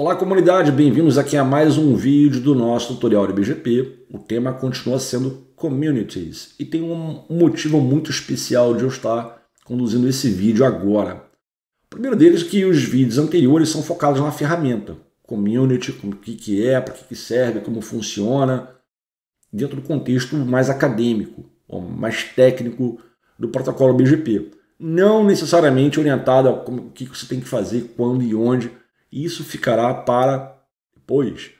Olá comunidade, bem-vindos aqui a mais um vídeo do nosso tutorial de BGP. O tema continua sendo Communities e tem um motivo muito especial de eu estar conduzindo esse vídeo agora. O primeiro deles é que os vídeos anteriores são focados na ferramenta, Community, o que, é, para que, que serve, como funciona, dentro do contexto mais acadêmico, ou mais técnico do protocolo BGP. Não necessariamente orientado ao que você tem que fazer, quando e onde, e isso ficará para depois.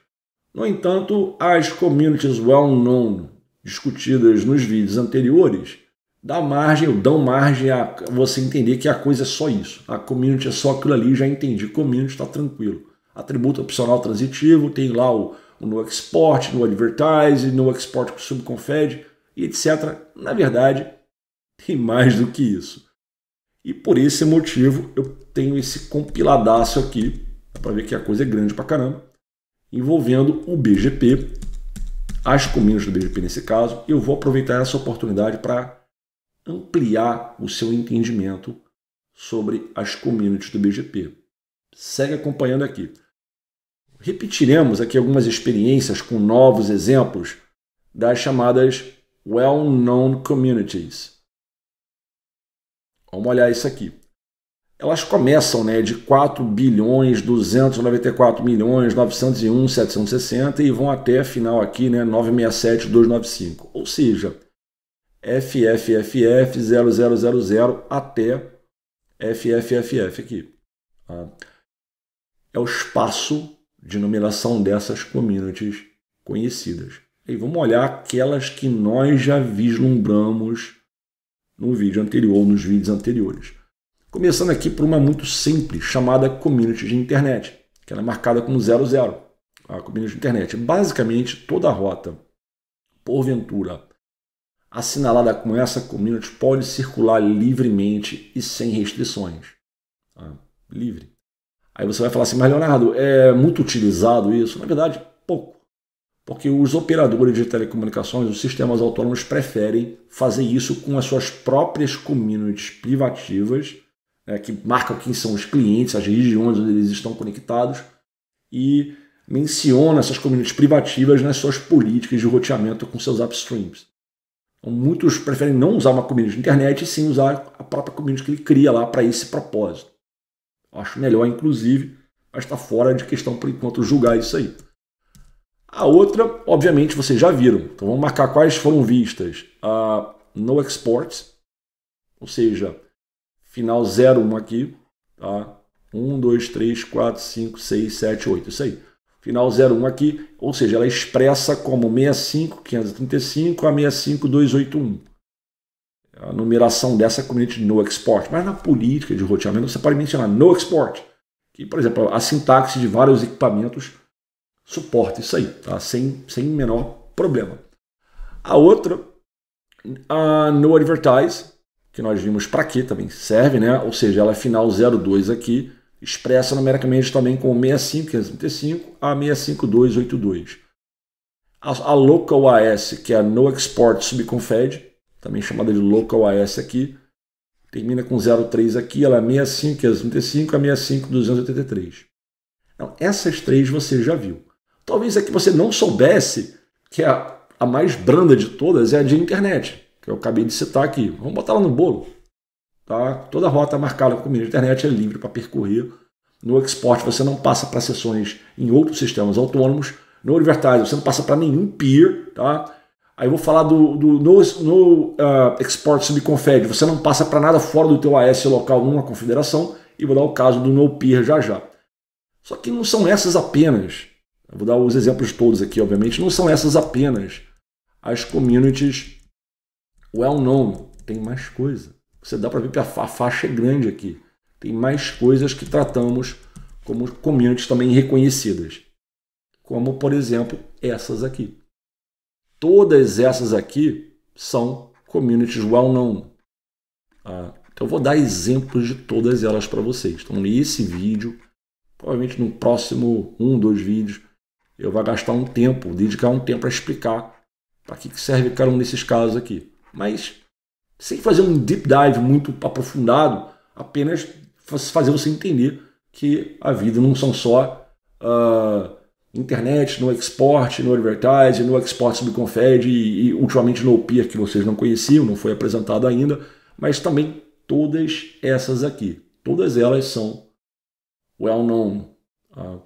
No entanto, as communities well-known discutidas nos vídeos anteriores dá margem, dão margem a você entender que a coisa é só isso. A community é só aquilo ali, já entendi. Community está tranquilo. Atributo opcional transitivo, tem lá o, o no export, no advertise, no export com subconfed, etc. Na verdade, tem mais do que isso. E por esse motivo eu tenho esse compiladaço aqui para ver que a coisa é grande para caramba. Envolvendo o BGP, as comunas do BGP nesse caso. Eu vou aproveitar essa oportunidade para ampliar o seu entendimento sobre as communities do BGP. Segue acompanhando aqui. Repetiremos aqui algumas experiências com novos exemplos das chamadas well-known communities. Vamos olhar isso aqui elas começam né, de 4 bilhões 294 milhões 901 760 e vão até final aqui né, 967 295. Ou seja, FFFF 0000 até FFFF aqui. Tá? É o espaço de numeração dessas communities conhecidas. E vamos olhar aquelas que nós já vislumbramos no vídeo anterior, nos vídeos anteriores. Começando aqui por uma muito simples, chamada community de internet, que ela é marcada como 00, a community de internet. Basicamente, toda a rota, porventura, assinalada com essa community pode circular livremente e sem restrições. Tá? livre. Aí você vai falar assim, mas Leonardo, é muito utilizado isso? Na verdade, pouco. Porque os operadores de telecomunicações, os sistemas autônomos, preferem fazer isso com as suas próprias communities privativas né, que marca quem são os clientes, as regiões onde eles estão conectados e menciona essas comunidades privativas nas suas políticas de roteamento com seus upstreams. Então, muitos preferem não usar uma community de internet e sim usar a própria community que ele cria lá para esse propósito. Acho melhor, inclusive, mas está fora de questão por enquanto julgar isso aí. A outra, obviamente, vocês já viram. Então vamos marcar quais foram vistas. Uh, no exports, ou seja, final 01 aqui, tá? 1, 2, 3, 4, 5, 6, 7, 8, isso aí. Final 01 aqui, ou seja, ela expressa como 65535 a 65281. A numeração dessa é community no export, mas na política de roteamento você pode mencionar no export, que, por exemplo, a sintaxe de vários equipamentos suporta isso aí, tá? sem, sem menor problema. A outra, a no advertise, que nós vimos para aqui também serve, né? ou seja, ela é final 02 aqui, expressa numericamente também com 65535 a 65282. A, a Local AS, que é a No Export Subconfed, também chamada de Local AS aqui, termina com 03 aqui, ela é 65535 a 65283. Então, essas três você já viu. Talvez aqui você não soubesse que é a, a mais branda de todas é a de internet que eu acabei de citar aqui. Vamos botar ela no bolo. Tá? Toda a rota tá marcada com o de internet é livre para percorrer. No export você não passa para sessões em outros sistemas autônomos. No advertise você não passa para nenhum peer. Tá? Aí eu vou falar do, do no, no uh, export subconfed. Você não passa para nada fora do teu AS local numa confederação. E vou dar o caso do no peer já já. Só que não são essas apenas. Eu vou dar os exemplos todos aqui, obviamente. Não são essas apenas as communities well-known, tem mais coisa. Você dá para ver que a faixa é grande aqui. Tem mais coisas que tratamos como communities também reconhecidas. Como, por exemplo, essas aqui. Todas essas aqui são communities well-known. Ah, então eu vou dar exemplos de todas elas para vocês. Então nesse vídeo, provavelmente no próximo um, dois vídeos, eu vou gastar um tempo, dedicar um tempo para explicar para que serve cada um desses casos aqui mas sem fazer um deep dive muito aprofundado, apenas fazer você entender que a vida não são só uh, internet, no export, no advertising, no export subconfed e, e ultimamente no peer que vocês não conheciam, não foi apresentado ainda, mas também todas essas aqui. Todas elas são well known. Uh,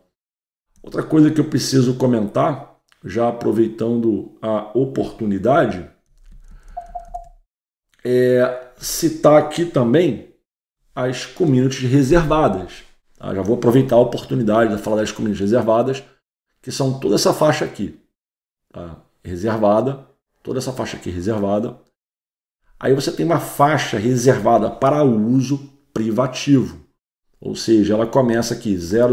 outra coisa que eu preciso comentar, já aproveitando a oportunidade, é, citar aqui também as communities reservadas. Tá? Já vou aproveitar a oportunidade de falar das communities reservadas, que são toda essa faixa aqui tá? reservada, toda essa faixa aqui reservada. Aí você tem uma faixa reservada para uso privativo, ou seja, ela começa aqui 000,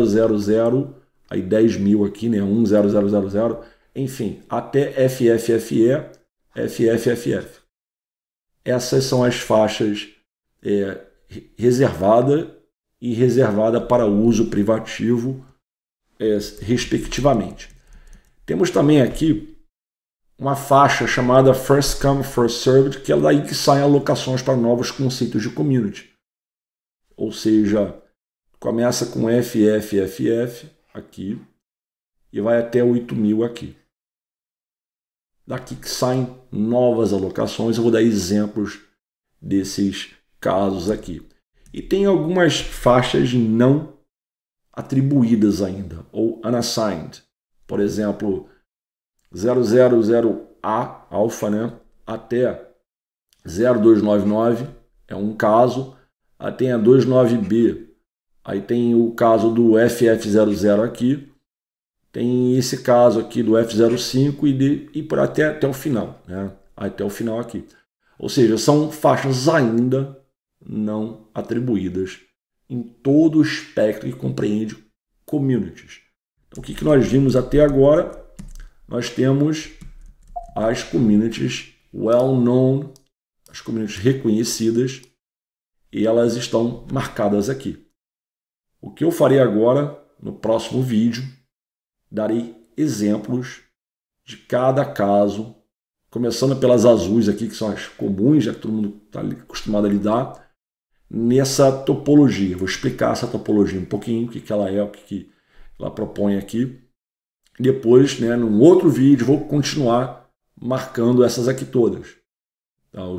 aí 10 mil aqui, né? 10000, enfim, até FFFE, FFFF essas são as faixas é, reservada e reservada para uso privativo, é, respectivamente. Temos também aqui uma faixa chamada First Come, First Served, que é daí que saem alocações para novos conceitos de community. Ou seja, começa com FFFF aqui e vai até 8000 aqui daqui que saem novas alocações. Eu vou dar exemplos desses casos aqui. E tem algumas faixas não atribuídas ainda, ou unassigned. Por exemplo, 000A alfa né, até 0299 é um caso, aí tem a 29B, aí tem o caso do FF00 aqui, tem esse caso aqui do F05 e, de, e por até, até o final, né? até o final aqui. Ou seja, são faixas ainda não atribuídas em todo o espectro que compreende communities. Então, o que, que nós vimos até agora? Nós temos as communities well-known, as communities reconhecidas, e elas estão marcadas aqui. O que eu farei agora, no próximo vídeo, darei exemplos de cada caso, começando pelas azuis aqui, que são as comuns, já que todo mundo está acostumado a lidar, nessa topologia. Vou explicar essa topologia um pouquinho, o que, que ela é, o que, que ela propõe aqui. Depois, né, num outro vídeo, vou continuar marcando essas aqui todas. Tá,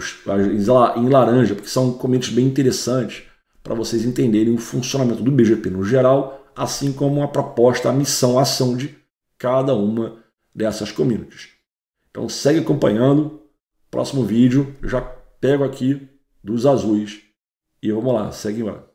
em laranja, porque são comentários bem interessantes para vocês entenderem o funcionamento do BGP no geral assim como a proposta, a missão, a ação de cada uma dessas communities. Então segue acompanhando. Próximo vídeo, eu já pego aqui dos azuis e vamos lá, segue embora.